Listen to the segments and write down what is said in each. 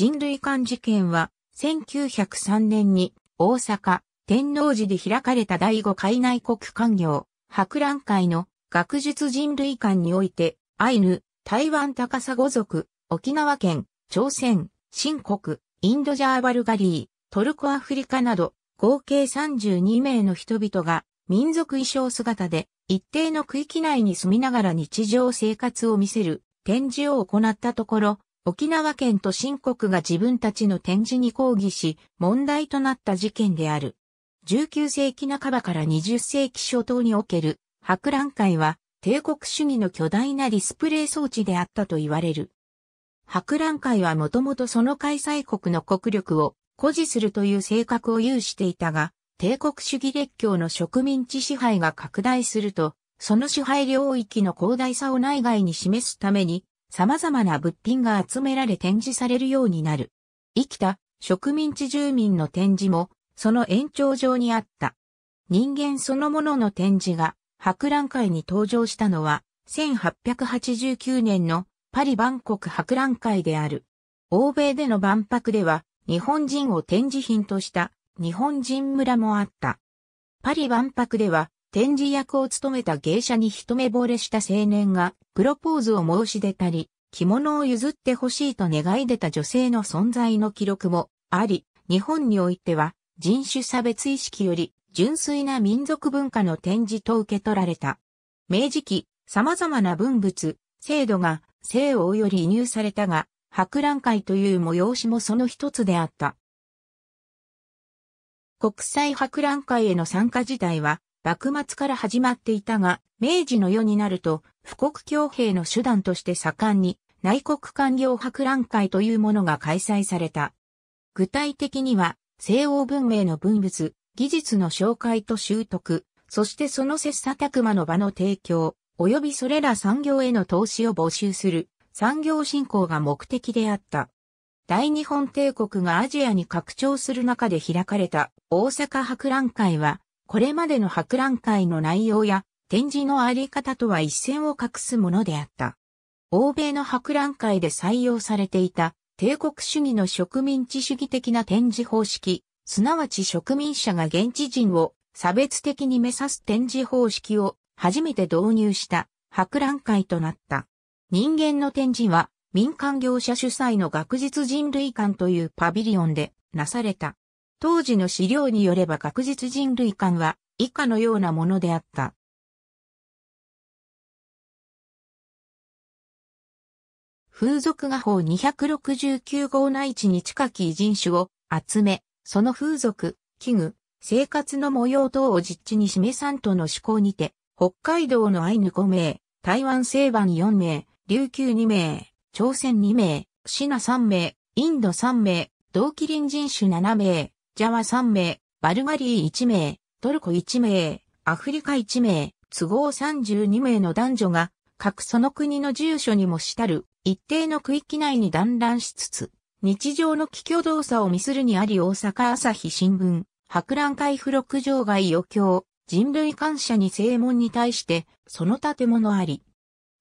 人類間事件は、1903年に大阪、天王寺で開かれた第5海内国官業、博覧会の学術人類館において、アイヌ、台湾高砂族、沖縄県、朝鮮、新国、インドジャーバルガリー、トルコアフリカなど、合計32名の人々が、民族衣装姿で、一定の区域内に住みながら日常生活を見せる展示を行ったところ、沖縄県と新国が自分たちの展示に抗議し、問題となった事件である。19世紀半ばから20世紀初頭における博覧会は帝国主義の巨大なディスプレイ装置であったと言われる。博覧会はもともとその開催国の国力を誇示するという性格を有していたが、帝国主義列強の植民地支配が拡大すると、その支配領域の広大さを内外に示すために様々な物品が集められ展示されるようになる。生きた植民地住民の展示もその延長上にあった。人間そのものの展示が博覧会に登場したのは1889年のパリ万国博覧会である。欧米での万博では日本人を展示品とした日本人村もあった。パリ万博では展示役を務めた芸者に一目惚れした青年がプロポーズを申し出たり、着物を譲ってほしいと願い出た女性の存在の記録もあり、日本においては人種差別意識より純粋な民族文化の展示と受け取られた。明治期、様々な文物、制度が西欧より移入されたが、博覧会という催しもその一つであった。国際博覧会への参加自体は、幕末から始まっていたが、明治の世になると、富国強兵の手段として盛んに、内国官僚博覧会というものが開催された。具体的には、西欧文明の文物、技術の紹介と習得、そしてその切磋琢磨の場の提供、及びそれら産業への投資を募集する産業振興が目的であった。大日本帝国がアジアに拡張する中で開かれた大阪博覧会はこれまでの博覧会の内容や展示のあり方とは一線を画すものであった。欧米の博覧会で採用されていた帝国主義の植民地主義的な展示方式、すなわち植民者が現地人を差別的に目指す展示方式を初めて導入した博覧会となった。人間の展示は民間業者主催の学術人類館というパビリオンでなされた。当時の資料によれば確実人類間は以下のようなものであった。風俗画法269号内地に近き人種を集め、その風俗、器具、生活の模様等を実地に示さんとの思考にて、北海道のアイヌ5名、台湾西番4名、琉球2名、朝鮮2名、シナ3名、インド3名、同期隣人種7名、ジャワ3名、バルガリー1名、トルコ1名、アフリカ1名、都合32名の男女が、各その国の住所にもしたる、一定の区域内に団乱しつつ、日常の気挙動作を見するにあり大阪朝日新聞、博覧会付録場外余興、人類感謝に正門に対して、その建物あり。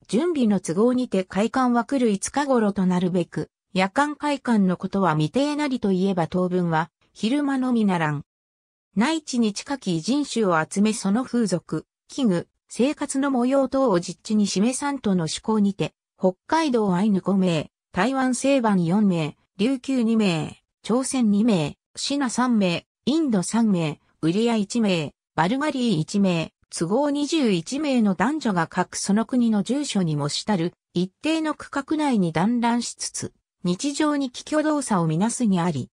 準備の都合にて会館は来る5日頃となるべく、夜間会館のことは未定なりといえば当分は、昼間のみならん。内地に近き人種を集めその風俗、器具、生活の模様等を実地に示さんとの思考にて、北海道アイヌ5名、台湾西番4名、琉球2名、朝鮮2名、シナ3名、インド3名、ウリア1名、バルガリー1名、都合21名の男女が各その国の住所にもしたる一定の区画内に団らんしつつ、日常に気挙動作をみなすにあり、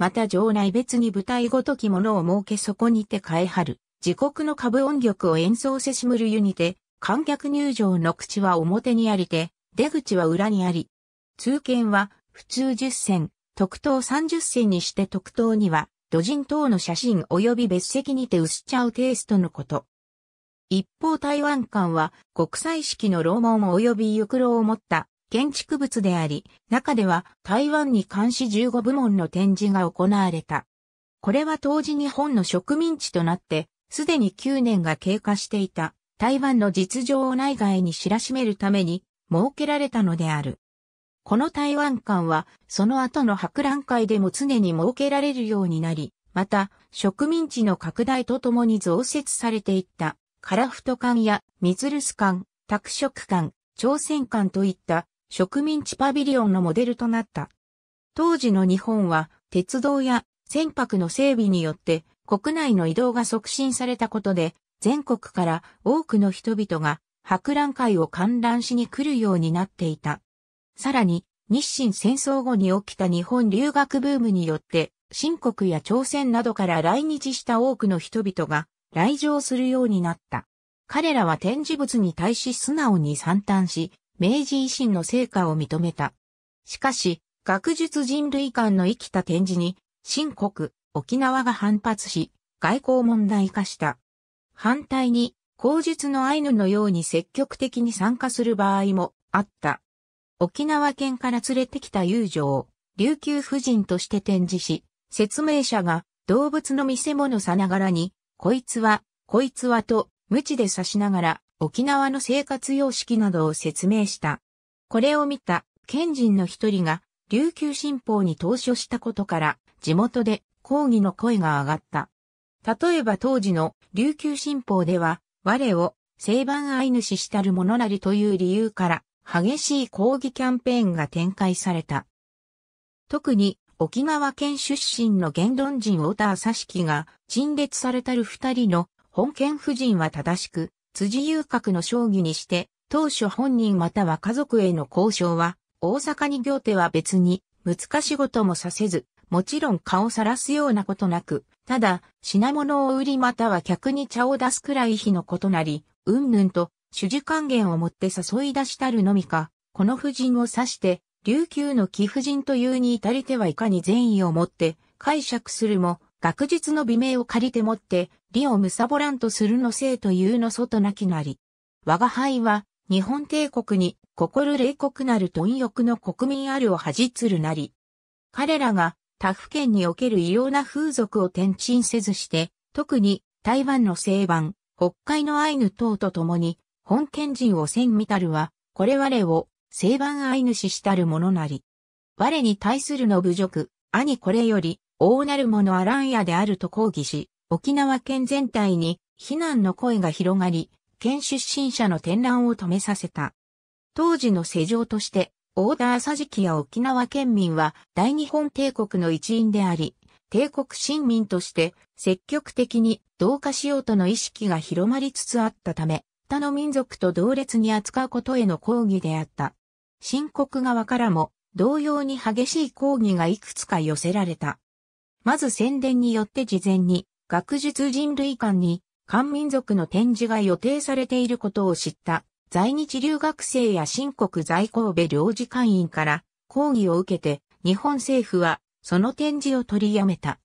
また場内別に舞台ごときものを設けそこにて変えはる。自国の歌舞音曲を演奏せしむる湯にて、観客入場の口は表にありて、出口は裏にあり。通券は、普通10銭、特等30銭にして特等には、土人等の写真及び別席にて薄茶をテイストのこと。一方台湾館は、国際式の楼門及び行くろを持った建築物であり、中では台湾に監視15部門の展示が行われた。これは当時日本の植民地となって、すでに9年が経過していた台湾の実情を内外に知らしめるために設けられたのである。この台湾館は、その後の博覧会でも常に設けられるようになり、また、植民地の拡大とともに増設されていった、カラフト館やミズルス館、拓殖館、朝鮮館といった植民地パビリオンのモデルとなった。当時の日本は鉄道や船舶の整備によって国内の移動が促進されたことで全国から多くの人々が博覧会を観覧しに来るようになっていた。さらに日清戦争後に起きた日本留学ブームによって新国や朝鮮などから来日した多くの人々が来場するようになった。彼らは展示物に対し素直に参嘆し、明治維新の成果を認めた。しかし、学術人類間の生きた展示に、新国、沖縄が反発し、外交問題化した。反対に、口述のアイヌのように積極的に参加する場合もあった。沖縄県から連れてきた遊女を琉球夫人として展示し、説明者が動物の見せ物さながらに、こいつは、こいつはと、無知で刺しながら、沖縄の生活様式などを説明した。これを見た賢人の一人が琉球新報に投書したことから地元で抗議の声が上がった。例えば当時の琉球新報では我を西番愛主したる者なりという理由から激しい抗議キャンペーンが展開された。特に沖縄県出身の言論人オターサシキが陳列されたる二人の本県夫人は正しく辻遊郭の将棋にして、当初本人または家族への交渉は、大阪に行手は別に、難しいこともさせず、もちろん顔をさらすようなことなく、ただ、品物を売りまたは客に茶を出すくらい日のことなり、うんぬんと、主事還元をもって誘い出したるのみか、この夫人を指して、琉球の貴婦人というに至りてはいかに善意をもって解釈するも、学術の美名を借りてもって、利をむさぼらんとするのせいというの外なきなり。我が輩は、日本帝国に、心冷酷なる貪欲の国民あるを恥つるなり。彼らが、他府県における異様な風俗を転陳せずして、特に台湾の西番、北海のアイヌ等と共に、本県人を戦みたるは、これ我を、西番アイヌ氏したるものなり。我に対するの侮辱、兄これより、大なるものアランヤであると抗議し、沖縄県全体に非難の声が広がり、県出身者の展覧を止めさせた。当時の世情として、オーダージキや沖縄県民は大日本帝国の一員であり、帝国新民として積極的に同化しようとの意識が広まりつつあったため、他の民族と同列に扱うことへの抗議であった。新国側からも同様に激しい抗議がいくつか寄せられた。まず宣伝によって事前に学術人類館に漢民族の展示が予定されていることを知った在日留学生や新国在神戸領事館員から抗議を受けて日本政府はその展示を取りやめた。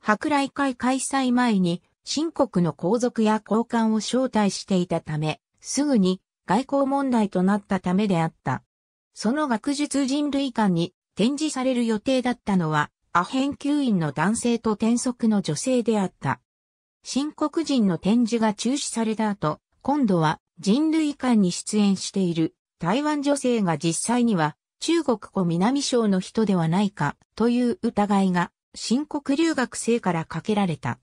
博来会開催前に新国の皇族や皇官を招待していたため、すぐに外交問題となったためであった。その学術人類館に展示される予定だったのはアヘン吸引の男性と転足の女性であった。新国人の展示が中止された後、今度は人類館に出演している台湾女性が実際には中国湖南省の人ではないかという疑いが新国留学生からかけられた。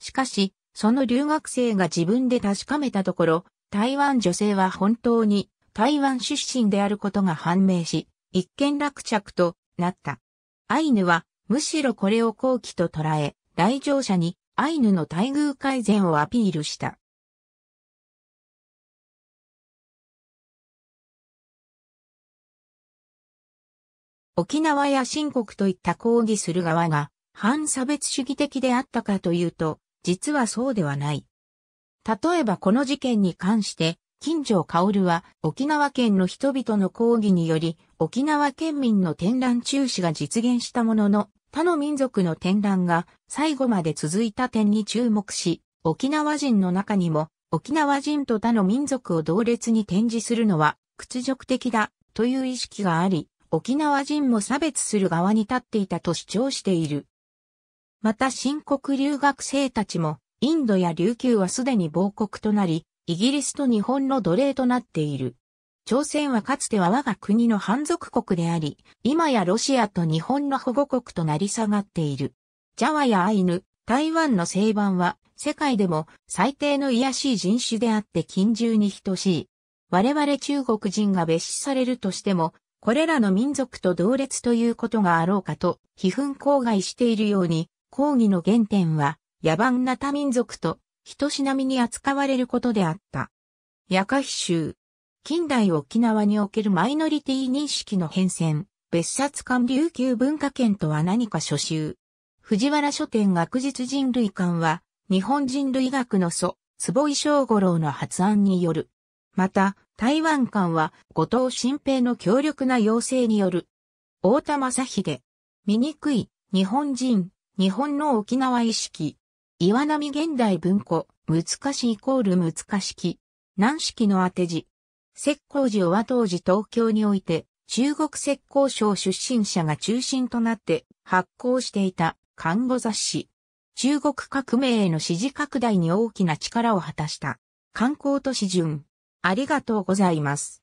しかし、その留学生が自分で確かめたところ、台湾女性は本当に台湾出身であることが判明し、一見落着となった。アイヌはむしろこれを好機と捉え、来場者にアイヌの待遇改善をアピールした。沖縄や新国といった抗議する側が反差別主義的であったかというと、実はそうではない。例えばこの事件に関して、金城薫は沖縄県の人々の抗議により沖縄県民の展覧中止が実現したものの、他の民族の展覧が最後まで続いた点に注目し、沖縄人の中にも沖縄人と他の民族を同列に展示するのは屈辱的だという意識があり、沖縄人も差別する側に立っていたと主張している。また新国留学生たちも、インドや琉球はすでに亡国となり、イギリスと日本の奴隷となっている。朝鮮はかつては我が国の反属国であり、今やロシアと日本の保護国となり下がっている。ジャワやアイヌ、台湾の西番は、世界でも最低の癒しい人種であって近獣に等しい。我々中国人が蔑視されるとしても、これらの民族と同列ということがあろうかと、批判公害しているように、抗議の原点は、野蛮な他民族と、人しなみに扱われることであった。ヤカヒ州、近代沖縄におけるマイノリティ認識の変遷、別冊館琉球文化圏とは何か書集。藤原書店学術人類館は、日本人類学の祖、坪井正五郎の発案による。また、台湾館は、後藤新平の強力な要請による。大田正秀。醜い、日本人、日本の沖縄意識。岩波現代文庫、難しイコール難しき。軟式の当て字。石膏寺は当時東京において、中国石膏省出身者が中心となって発行していた看護雑誌。中国革命への支持拡大に大きな力を果たした。観光都市順。ありがとうございます。